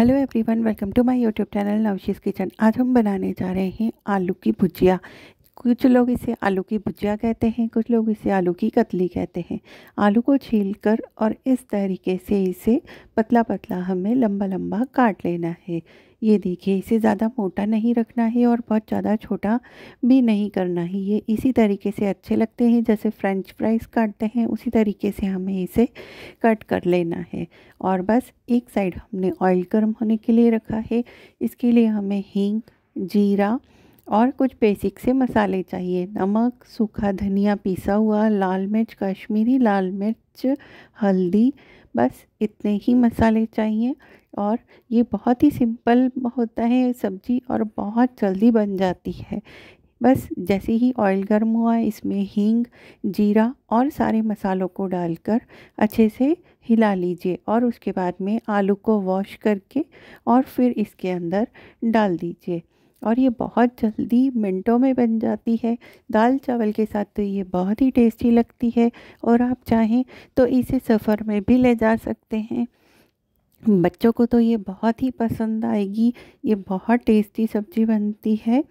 hello everyone welcome to my YouTube channel Navshi's kitchen आज हम बनाने जा रहे हैं आलू की भुजिया कुछ लोग इसे आलू की भुजिया कहते हैं कुछ लोग इसे आलू की कतली कहते हैं आलू को छील कर और इस तरीके से इसे पतला पतला हमें लंबा लंबा काट लेना है ये देखिए इसे ज़्यादा मोटा नहीं रखना है और बहुत ज़्यादा छोटा भी नहीं करना है ये इसी तरीके से अच्छे लगते हैं जैसे फ्रेंच फ्राइज़ काटते हैं उसी तरीके से हमें इसे कट कर लेना है और बस एक साइड हमने ऑयल गर्म होने के लिए रखा है इसके लिए हमें हींग जीरा और कुछ बेसिक से मसाले चाहिए नमक सूखा धनिया पीसा हुआ लाल मिर्च कश्मीरी लाल मिर्च हल्दी बस इतने ही मसाले चाहिए और ये बहुत ही सिंपल होता है सब्ज़ी और बहुत जल्दी बन जाती है बस जैसे ही ऑयल गर्म हुआ इसमें हींग जीरा और सारे मसालों को डालकर अच्छे से हिला लीजिए और उसके बाद में आलू को वॉश करके और फिर इसके अंदर डाल दीजिए और ये बहुत जल्दी मिनटों में बन जाती है दाल चावल के साथ तो ये बहुत ही टेस्टी लगती है और आप चाहें तो इसे सफ़र में भी ले जा सकते हैं बच्चों को तो ये बहुत ही पसंद आएगी ये बहुत टेस्टी सब्ज़ी बनती है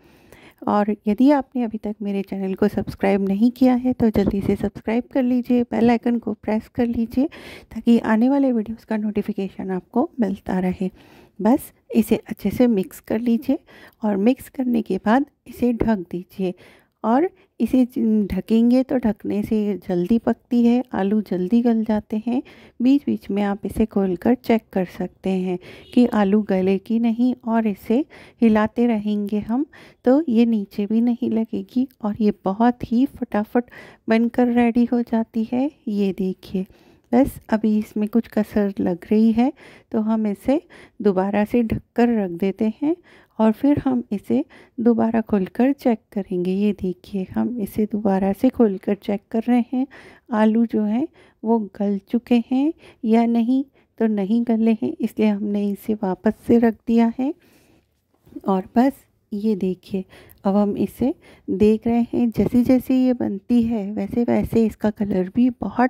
और यदि आपने अभी तक मेरे चैनल को सब्सक्राइब नहीं किया है तो जल्दी से सब्सक्राइब कर लीजिए बेल आइकन को प्रेस कर लीजिए ताकि आने वाले वीडियोस का नोटिफिकेशन आपको मिलता रहे बस इसे अच्छे से मिक्स कर लीजिए और मिक्स करने के बाद इसे ढक दीजिए और इसे ढकेंगे तो ढकने से जल्दी पकती है आलू जल्दी गल जाते हैं बीच बीच में आप इसे खोलकर चेक कर सकते हैं कि आलू गले की नहीं और इसे हिलाते रहेंगे हम तो ये नीचे भी नहीं लगेगी और ये बहुत ही फटाफट बनकर रेडी हो जाती है ये देखिए बस अभी इसमें कुछ कसर लग रही है तो हम इसे दोबारा से ढककर रख देते हैं और फिर हम इसे दोबारा खोलकर चेक करेंगे ये देखिए हम इसे दोबारा से खोलकर चेक कर रहे हैं आलू जो हैं वो गल चुके हैं या नहीं तो नहीं गले हैं इसलिए हमने इसे वापस से रख दिया है और बस ये देखिए अब हम इसे देख रहे हैं जैसे जैसे ये बनती है वैसे वैसे इसका कलर भी बहुत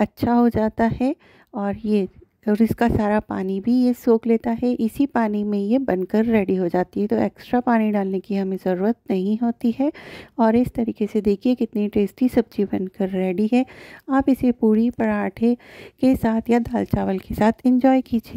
अच्छा हो जाता है और ये और इसका सारा पानी भी ये सोख लेता है इसी पानी में ये बनकर रेडी हो जाती है तो एक्स्ट्रा पानी डालने की हमें ज़रूरत नहीं होती है और इस तरीके से देखिए कितनी टेस्टी सब्जी बनकर रेडी है आप इसे पूरी पराठे के साथ या दाल चावल के साथ इंजॉय कीजिए